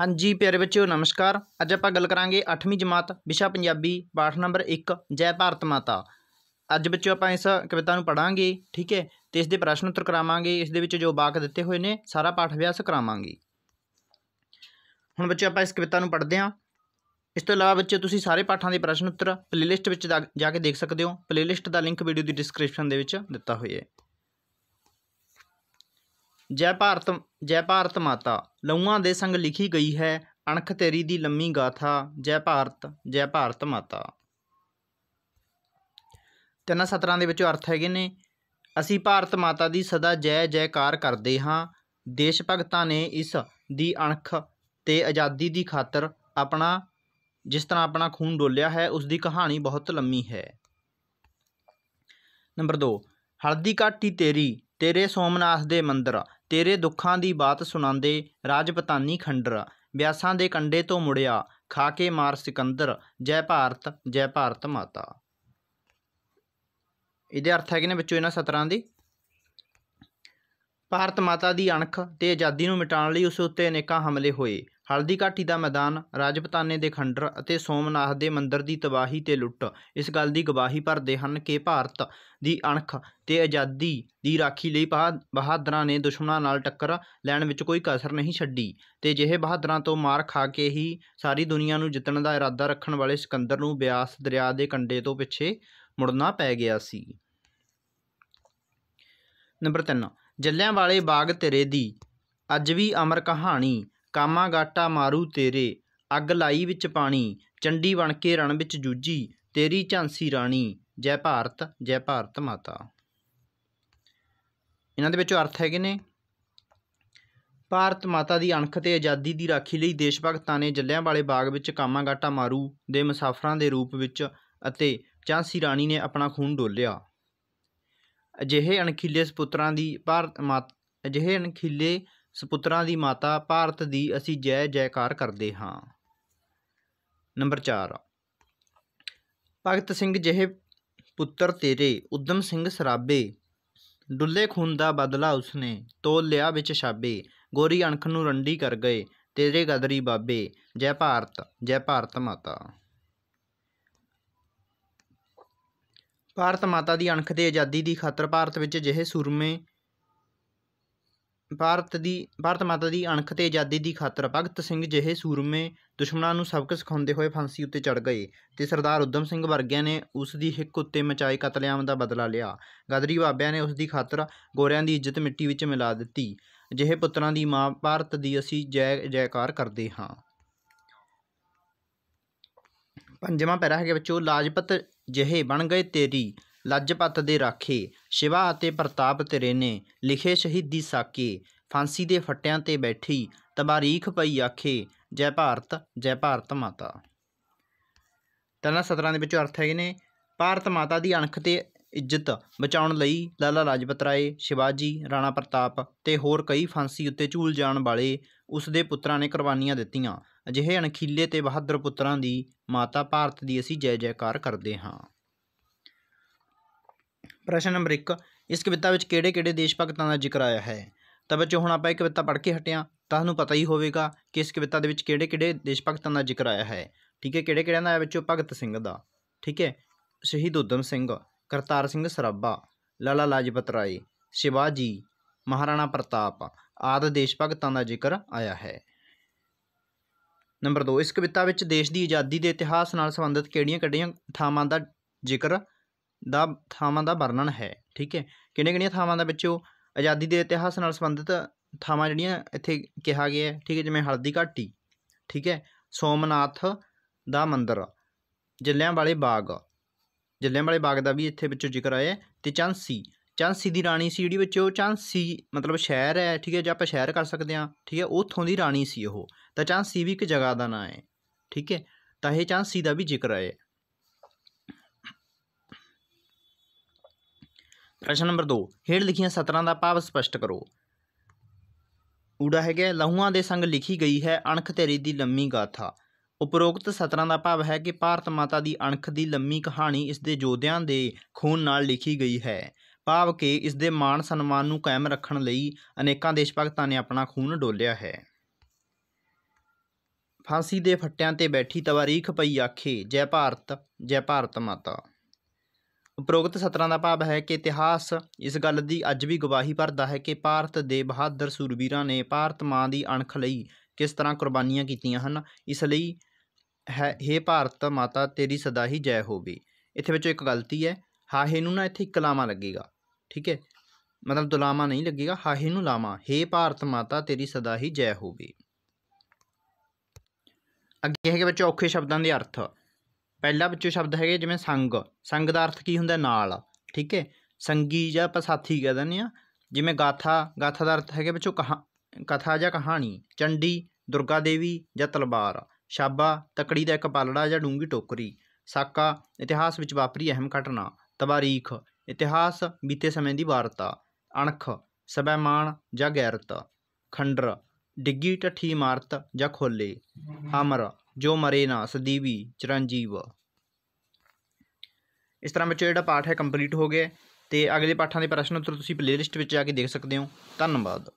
ਹਾਂਜੀ ਪਿਆਰੇ ਬੱਚਿਓ ਨਮਸਕਾਰ ਅੱਜ ਆਪਾਂ ਗੱਲ ਕਰਾਂਗੇ 8ਵੀਂ ਜਮਾਤ ਵਿਸ਼ਾ ਪੰਜਾਬੀ ਪਾਠ ਨੰਬਰ 1 ਜੈ ਭਾਰਤ ਮਾਤਾ ਅੱਜ ਬੱਚਿਓ ਆਪਾਂ ਇਸ ਕਵਿਤਾ ਨੂੰ ਪੜਾਂਗੇ ਠੀਕ ਹੈ ਤੇ ਇਸ ਦੇ ਪ੍ਰਸ਼ਨ ਉੱਤਰ ਕਰਾਵਾਂਗੇ ਇਸ ਦੇ ਵਿੱਚ ਜੋ ਬਾਕ ਦਿੱਤੇ ਹੋਏ ਨੇ ਸਾਰਾ ਪਾਠ ਅਭਿਆਸ ਕਰਾਵਾਂਗੇ ਹੁਣ ਬੱਚਿਓ ਆਪਾਂ ਇਸ ਕਵਿਤਾ ਨੂੰ ਪੜ੍ਹਦੇ ਹਾਂ ਇਸ ਤੋਂ ਇਲਾਵਾ ਬੱਚਿਓ ਤੁਸੀਂ ਸਾਰੇ ਪਾਠਾਂ ਦੇ ਪ੍ਰਸ਼ਨ ਉੱਤਰ ਪਲੇਲਿਸਟ ਵਿੱਚ ਜਾ ਕੇ ਦੇਖ ਸਕਦੇ ਹੋ ਪਲੇਲਿਸਟ ਦਾ ਲਿੰਕ ਵੀਡੀਓ ਦੀ ਡਿਸਕ੍ਰਿਪਸ਼ਨ ਦੇ ਵਿੱਚ ਦਿੱਤਾ ਹੋਇਆ ਹੈ ਜੈ ਭਾਰਤ ਜੈ ਭਾਰਤ ਮਾਤਾ ਲਹੂਆਂ ਦੇ ਸੰਗ ਲਿਖੀ ਗਈ ਹੈ ਅਣਖ ਤੇਰੀ ਦੀ ਲੰਮੀ ਗਾਥਾ ਜੈ ਭਾਰਤ ਜੈ ਭਾਰਤ ਮਾਤਾ ਤਿੰਨਾਂ ਸਤਰਾਂ ਦੇ ਵਿੱਚੋਂ ਅਰਥ ਹੈਗੇ ਨੇ ਅਸੀਂ ਭਾਰਤ ਮਾਤਾ ਦੀ ਸਦਾ ਜੈ ਜੈਕਾਰ ਕਰਦੇ ਹਾਂ ਦੇਸ਼ ਭਗਤਾਂ ਨੇ ਇਸ ਦੀ ਅਣਖ ਤੇ ਆਜ਼ਾਦੀ ਦੀ ਖਾਤਰ ਆਪਣਾ ਜਿਸ ਤਰ੍ਹਾਂ ਆਪਣਾ ਖੂਨ ਡੋਲਿਆ ਹੈ ਉਸ ਦੀ ਕਹਾਣੀ ਬਹੁਤ ਲੰਮੀ ਹੈ ਨੰਬਰ 2 ਹਲਦੀ ਕਾਟੀ ਤੇਰੀ ਤੇਰੇ ਸੋਮਨਾਥ ਦੇ ਮੰਦਰ ਤੇਰੇ ਦੁੱਖਾਂ ਦੀ ਬਾਤ ਸੁਣਾਉਂਦੇ ਰਾਜਪਤਾਨੀ ਖੰਡਰ ਬਿਆਸਾਂ ਦੇ ਕੰਡੇ ਤੋਂ ਮੁੜਿਆ ਖਾ ਕੇ ਮਾਰ ਸਿਕੰਦਰ ਜੈ ਭਾਰਤ ਜੈ ਭਾਰਤ ਮਾਤਾ ਇਹਦੇ ਅਰਥ ਹੈ ਕਿ ਨੇ ਵਿੱਚੋਂ ਇਹਨਾਂ ਸਤਰਾਂ ਦੀ ਭਾਰਤ ਮਾਤਾ ਦੀ ਅਣਖ ਤੇ ਆਜ਼ਾਦੀ ਨੂੰ ਮਿਟਾਉਣ ਲਈ ਉਸ ਉੱਤੇ ਅਨੇਕਾਂ ਹਮਲੇ ਹੋਏ ਹਲਦੀ ਘਾਟੀ ਦਾ ਮੈਦਾਨ ਰਾਜਪਤਾਨੇ ਦੇ ਖੰਡਰ ਅਤੇ ਸੋਮਨਾਥ ਦੇ ਮੰਦਿਰ ਦੀ ਤਬਾਹੀ ਤੇ ਲੁੱਟ ਇਸ ਗੱਲ ਦੀ ਗਵਾਹੀ ਭਰਦੇ ਹਨ ਕਿ ਭਾਰਤ ਦੀ ਅਣਖ ਤੇ ਆਜ਼ਾਦੀ ਦੀ ਰਾਖੀ ਲਈ ਬਹਾਦਰਾਂ ਨੇ ਦੁਸ਼ਮਣਾਂ ਨਾਲ ਟੱਕਰ ਲੈਣ ਵਿੱਚ ਕੋਈ ਕਸਰ ਨਹੀਂ ਛੱਡੀ ਤੇ ਜਿਹੇ ਬਹਾਦਰਾਂ ਤੋਂ ਮਾਰ ਖਾ ਕੇ ਹੀ ਸਾਰੀ ਦੁਨੀਆ ਨੂੰ ਜਿੱਤਣ ਦਾ ਇਰਾਦਾ ਰੱਖਣ ਵਾਲੇ ਸਿਕੰਦਰ ਨੂੰ ਬਿਆਸ ਦਰਿਆ ਦੇ ਕੰਢੇ ਤੋਂ ਪਿੱਛੇ ਮੁੜਨਾ ਪੈ ਗਿਆ ਸੀ ਨੰਬਰ 3 ਜੱਲਿਆਂ ਵਾਲੇ ਬਾਗ ਤੇਰੇ ਦੀ ਅੱਜ ਵੀ ਅਮਰ ਕਹਾਣੀ ਕਾਮਾਗਾਟਾ ਮਾਰੂ ਤੇਰੇ ਅੱਗ ਲਾਈ ਵਿੱਚ ਪਾਣੀ ਚੰਡੀ ਬਣ ਕੇ ਰਣ ਵਿੱਚ ਜੂਝੀ ਤੇਰੀ ਝਾਂਸੀ ਰਾਣੀ ਜੈ ਭਾਰਤ ਜੈ ਭਾਰਤ ਮਾਤਾ ਇਹਨਾਂ ਦੇ ਵਿੱਚੋਂ ਅਰਥ ਹੈਗੇ ਨੇ ਭਾਰਤ ਮਾਤਾ ਦੀ ਅਣਖ ਤੇ ਆਜ਼ਾਦੀ ਦੀ ਰਾਖੀ ਲਈ ਦੇਸ਼ ਭਗਤਾਂ ਨੇ ਵਾਲੇ ਬਾਗ ਵਿੱਚ ਕਾਮਾਗਾਟਾ ਮਾਰੂ ਦੇ ਮੁਸਾਫਰਾਂ ਦੇ ਰੂਪ ਵਿੱਚ ਅਤੇ ਝਾਂਸੀ ਰਾਣੀ ਨੇ ਆਪਣਾ ਖੂਨ ਡੋਲਿਆ ਅਜਿਹੇ ਅਣਖੀਲੇ ਸੁਪੁੱਤਰਾਂ ਦੀ ਭਾਰਤ ਮਾਤਾ ਅਜਿਹੇ ਅਣਖੀਲੇ ਸੁਪੁੱਤਰਾਂ ਦੀ ਮਾਤਾ ਭਾਰਤ ਦੀ ਅਸੀਂ ਜੈ ਜੈਕਾਰ ਕਰਦੇ ਹਾਂ ਨੰਬਰ 4 ਭਗਤ ਸਿੰਘ ਜਿਹੇ ਪੁੱਤਰ ਤੇਰੇ ਉਦਮ ਸਿੰਘ ਸਰਾਬੇ ਡੁੱਲੇ ਖੂਨ ਦਾ ਬਦਲਾ ਉਸਨੇ ਤੋਲ ਲਿਆ ਵਿੱਚ ਛਾਬੇ ਗੋਰੀ ਅਣਖ ਨੂੰ ਰੰਡੀ ਕਰ ਗਏ ਤੇਰੇ ਗਦਰੀ ਬਾਬੇ ਜੈ ਭਾਰਤ ਜੈ ਭਾਰਤ ਮਾਤਾ ਭਾਰਤ ਮਾਤਾ ਦੀ ਅਣਖ ਤੇ ਆਜ਼ਾਦੀ ਦੀ ਖਾਤਰ ਭਾਰਤ ਵਿੱਚ ਜਿਹੇ ਸੂਰਮੇ ਭਾਰਤ ਦੀ ਭਾਰਤ ਮਾਤਾ ਦੀ ਅਣਖ ਤੇ ਆਜ਼ਾਦੀ ਦੀ ਖਾਤਰ ਭਗਤ ਸਿੰਘ ਜਿਹੇ ਸੂਰਮੇ ਦੁਸ਼ਮਣਾਂ ਨੂੰ ਸਬਕ ਸਿਖਾਉਂਦੇ ਹੋਏ ਫਾਂਸੀ ਉੱਤੇ ਚੜ ਗਏ ਤੇ ਸਰਦਾਰ ਉਦਮ ਸਿੰਘ ਵਰਗਿਆਂ ਨੇ ਉਸ ਦੀ ਹਿੱਕ ਉੱਤੇ ਮਚਾਏ ਕਤਲੇਆਮ ਦਾ ਬਦਲਾ ਲਿਆ ਗਦਰੀ ਬਾਬਿਆਂ ਨੇ ਉਸ ਦੀ ਖਾਤਰ ਗੋਰਿਆਂ ਦੀ ਇੱਜ਼ਤ ਮਿੱਟੀ ਵਿੱਚ ਮਿਲਾ ਦਿੱਤੀ ਜਿਹੇ ਪੁੱਤਰਾਂ ਦੀ ਮਾਂ ਭਾਰਤ ਦੀ ਅਸੀਂ ਜੈ ਜੈਕਾਰ ਕਰਦੇ ਹਾਂ ਪੰਜਵਾਂ ਪੈਰਾ ਕਿ ਬੱਚੋ ਲਾਜਪਤ ਜਿਹੇ ਬਣ ਗਏ ਤੇਰੀ ਲੱਜਪਤ ਦੇ ਰਾਖੇ ਸ਼ਿਵਾ ਅਤੇ ਪ੍ਰਤਾਪ ਤੇਰੇ ਨੇ ਲਿਖੇ ਸ਼ਹੀਦੀ ਸਾਕੇ ਫਾਂਸੀ ਦੇ ਫੱਟਿਆਂ ਤੇ ਬੈਠੀ ਤਬਾਰੀਖ ਪਈ ਆਖੇ ਜੈ ਭਾਰਤ ਜੈ ਭਾਰਤ ਮਾਤਾ ਤਨਾ 17 ਦੇ ਵਿੱਚ ਅਰਥ ਹੈਗੇ ਨੇ ਭਾਰਤ ਮਾਤਾ ਦੀ ਅਣਖ ਤੇ ਇੱਜ਼ਤ ਬਚਾਉਣ ਲਈ ਲਾਲਾ ਲਾਜਪਤ ਰਾਏ ਸ਼ਿਵਾਜੀ ਰਾਣਾ ਪ੍ਰਤਾਪ ਤੇ ਹੋਰ ਕਈ ਫਾਂਸੀ ਉੱਤੇ ਝੂਲ ਜਾਣ ਵਾਲੇ ਉਸ ਦੇ ਪੁੱਤਰਾਂ ਨੇ ਕੁਰਬਾਨੀਆਂ ਦਿੱਤੀਆਂ ਅਜਿਹੇ ਅਣਖੀਲੇ ਤੇ ਬਹਾਦਰ ਪੁੱਤਰਾਂ ਦੀ ਮਾਤਾ ਭਾਰਤ ਦੀ ਅਸੀਂ ਜੈ ਜੈਕਾਰ ਕਰਦੇ ਹਾਂ ਪ੍ਰਸ਼ਨ ਨੰਬਰ 1 ਇਸ ਕਵਿਤਾ ਵਿੱਚ ਕਿਹੜੇ ਕਿਹੜੇ ਦੇਸ਼ ਭਗਤਾਂ ਦਾ ਜ਼ਿਕਰ ਆਇਆ ਹੈ ਤਾਂ ਬੱਚੋ ਹੁਣ ਆਪਾਂ ਇਹ ਕਵਿਤਾ ਪੜ੍ਹ ਕੇ ਹਟਿਆ ਤੁਹਾਨੂੰ ਪਤਾ ਹੀ ਹੋਵੇਗਾ ਕਿ ਇਸ ਕਵਿਤਾ ਦੇ ਵਿੱਚ ਕਿਹੜੇ ਕਿਹੜੇ ਦੇਸ਼ ਭਗਤਾਂ ਦਾ ਜ਼ਿਕਰ ਆਇਆ ਹੈ ਠੀਕ ਹੈ ਕਿਹੜੇ ਕਿਹੜਿਆਂ ਦਾ ਆਇਆ ਵਿੱਚੋਂ ਭਗਤ ਸਿੰਘ ਦਾ ਠੀਕ ਹੈ ਸ਼ਹੀਦ ਉਦਮ ਸਿੰਘ ਕਰਤਾਰ ਸਿੰਘ ਸਰਾਭਾ ਲਾਲਾ ਲਾਜਪਤ ਰਾਏ ਸ਼ਿਵਾਜੀ ਮਹਾਰਾਣਾ ਪ੍ਰਤਾਪ ਆਦ ਦੇਸ਼ ਭਗਤਾਂ ਦਾ ਜ਼ਿਕਰ ਆਇਆ ਹੈ ਨੰਬਰ 2 ਇਸ ਕਵਿਤਾ ਵਿੱਚ ਦੇਸ਼ ਦੀ ਆਜ਼ਾਦੀ ਦੇ ਇਤਿਹਾਸ ਨਾਲ ਸੰਬੰਧਿਤ ਕਿਹੜੀਆਂ-ਕਿਹੜੀਆਂ ਥਾਵਾਂ ਦਾ ਜ਼ਿਕਰ ਦਾ ਥਾਵਾਂ ਦਾ ਵਰਣਨ ਹੈ ਠੀਕ ਹੈ ਕਿਹੜੀਆਂ ਕਿਹੜੀਆਂ ਥਾਵਾਂ ਦਾ ਵਿੱਚੋਂ ਆਜ਼ਾਦੀ ਦੇ ਇਤਿਹਾਸ ਨਾਲ ਸੰਬੰਧਿਤ ਥਾਵਾਂ ਜਿਹੜੀਆਂ ਇੱਥੇ ਕਿਹਾ ਗਿਆ ਹੈ ਠੀਕ ਹੈ ਜਿਵੇਂ ਹਲਦੀ ਘਾਟੀ ਠੀਕ ਹੈ ਸੋਮਨਾਥ ਦਾ ਮੰਦਿਰ ਜਲਿਆਂਵਾਲੇ ਬਾਗ ਜਲਿਆਂਵਾਲੇ ਬਾਗ ਦਾ ਵੀ ਇੱਥੇ ਵਿੱਚੋਂ ਜ਼ਿਕਰ ਆਇਆ ਤੇ ਚਾਂਸੀ ਚਾਂਸੀ ਦੀ ਰਾਣੀ ਸੀ ਜਿਹੜੀ ਵਿੱਚੋਂ ਚਾਂਸੀ ਮਤਲਬ ਸ਼ਹਿਰ ਹੈ ਠੀਕ ਹੈ ਜੇ ਆਪਾਂ ਸ਼ਹਿਰ ਕਰ ਸਕਦੇ ਹਾਂ ਠੀਕ ਹੈ ਉਥੋਂ ਦੀ ਰਾਣੀ ਸੀ ਉਹ ਤਾਂ ਚਾਂਸੀ ਵੀ ਇੱਕ ਜਗ੍ਹਾ ਦਾ ਨਾਂ ਹੈ ਠੀਕ ਹੈ ਤਾਂ ਇਹ ਚਾਂਸੀ ਦਾ ਵੀ ਜ਼ਿਕਰ ਆਇਆ ਪ੍ਰਸ਼ਨ ਨੰਬਰ 2 ਹੇਠ ਲਿਖੀਆਂ ਸਤਰਾਂ ਦਾ ਭਾਵ ਸਪਸ਼ਟ ਕਰੋ ਊੜਾ ਹੈਗਾ ਲਹੂਆਂ ਦੇ ਸੰਗ ਲਿਖੀ ਗਈ ਹੈ ਅਣਖ ਤੇਰੀ ਦੀ ਲੰਮੀ ਗਾਥਾ ਉਪਰੋਕਤ ਸਤਰਾਂ ਦਾ ਭਾਵ ਹੈ ਕਿ ਭਾਰਤ ਮਾਤਾ ਦੀ ਅਣਖ ਦੀ ਲੰਮੀ ਕਹਾਣੀ ਇਸ ਦੇ ਯੋਧਿਆਂ ਦੇ ਖੂਨ ਨਾਲ ਲਿਖੀ ਗਈ ਹੈ ਭਾਵ ਕਿ ਇਸ ਦੇ ਮਾਣ ਸਨਮਾਨ ਨੂੰ ਕਾਇਮ ਰੱਖਣ ਲਈ ਅਨੇਕਾਂ ਦੇਸ਼ ਭਗਤਾਂ ਨੇ ਆਪਣਾ ਖੂਨ ਡੋਲਿਆ ਹੈ ਫਾਂਸੀ ਦੇ ਫੱਟਿਆਂ ਤੇ ਬੈਠੀ ਤਵਾਰੀਖ ਪਈ ਆਖੇ ਜੈ ਭਾਰਤ ਜੈ ਭਾਰਤ ਮਾਤਾ ਉਪਰੋਕਤ ਸਤਰਾਂ ਦਾ ਭਾਵ ਹੈ ਕਿ ਇਤਿਹਾਸ ਇਸ ਗੱਲ ਦੀ ਅੱਜ ਵੀ ਗਵਾਹੀ ਭਰਦਾ ਹੈ ਕਿ ਭਾਰਤ ਦੇ ਬਹਾਦਰ ਸੂਰਬੀਰਾਂ ਨੇ ਭਾਰਤ ਮਾਂ ਦੀ ਅਣਖ ਲਈ ਕਿਸ ਤਰ੍ਹਾਂ ਕੁਰਬਾਨੀਆਂ ਕੀਤੀਆਂ ਹਨ ਇਸ ਲਈ ਹੈ हे ਭਾਰਤ ਮਾਤਾ ਤੇਰੀ ਸਦਾ ਹੀ ਜੈ ਹੋਵੇ ਇੱਥੇ ਵਿੱਚ ਇੱਕ ਗਲਤੀ ਹੈ ਹਾਹੇ ਨੂੰ ਨਾ ਇੱਥੇ ਕਲਾਮਾ ਲੱਗੇਗਾ ਠੀਕ ਹੈ ਮਤਲਬ ਦੁਲਾਮਾ ਨਹੀਂ ਲੱਗੇਗਾ ਹਾਹੇ ਨੂੰ ਲਾਮਾ हे ਭਾਰਤ ਮਾਤਾ ਤੇਰੀ ਸਦਾ ਹੀ ਜੈ ਹੋਵੇ ਅੱਗੇ ਹੈਗੇ ਬੱਚੋ ਔਖੇ ਸ਼ਬਦਾਂ ਦੇ ਅਰਥ ਪਹਿਲਾ ਵਿੱਚੋਂ ਸ਼ਬਦ ਹੈਗੇ ਜਿਵੇਂ ਸੰਗ ਸੰਗ ਦਾ ਅਰਥ ਕੀ ਹੁੰਦਾ ਨਾਲ ਠੀਕ ਹੈ ਸੰਗੀ ਜਾਂ ਆਪਾਂ ਸਾਥੀ ਕਹਿ ਦਿੰਦੇ ਆ ਜਿਵੇਂ ਗਾਥਾ ਗਾਥਾ ਦਾ ਅਰਥ ਹੈਗੇ ਵਿੱਚੋਂ ਕਹਾ ਕਥਾ ਜਾਂ ਕਹਾਣੀ ਚੰਡੀ ਦੁਰਗਾ ਦੇਵੀ ਜਾਂ ਤਲਵਾਰ ਸ਼ਾਬਾ ਤਕੜੀ ਦਾ ਇੱਕ ਪਾਲੜਾ ਜਾਂ ਡੂੰਗੀ ਟੋਕਰੀ ਸਾਕਾ ਇਤਿਹਾਸ ਵਿੱਚ ਵਾਪਰੀ ਅਹਿਮ ਘਟਨਾ ਤਵਾਰੀਖ ਇਤਿਹਾਸ ਬੀਤੇ ਸਮੇਂ ਦੀ ਵਾਰਤਾ ਅਣਖ ਸਬੈਮਾਨ ਜਾਂ ਗੈਰਤ ਖੰਡਰ ਡਿੱਗੀ ਟੱਠੀ ਇਮਾਰਤ ਜਾਂ ਖੋਲੇ ਹਮਰ ਜੋ ਮਰੇ ਨਾ ਸਦੀਵੀ ਚਰਨਜੀਵ ਇਸ ਤਰ੍ਹਾਂ ਵਿੱਚ ਜਿਹੜਾ ਪਾਠ ਹੈ ਕੰਪਲੀਟ ਹੋ ਗਿਆ ਤੇ ਅਗਲੇ ਪਾਠਾਂ ਦੇ ਪ੍ਰਸ਼ਨ ਉੱਤਰ ਤੁਸੀਂ ਪਲੇਲਿਸਟ ਵਿੱਚ ਜਾ ਕੇ ਦੇਖ ਸਕਦੇ ਹੋ ਧੰਨਵਾਦ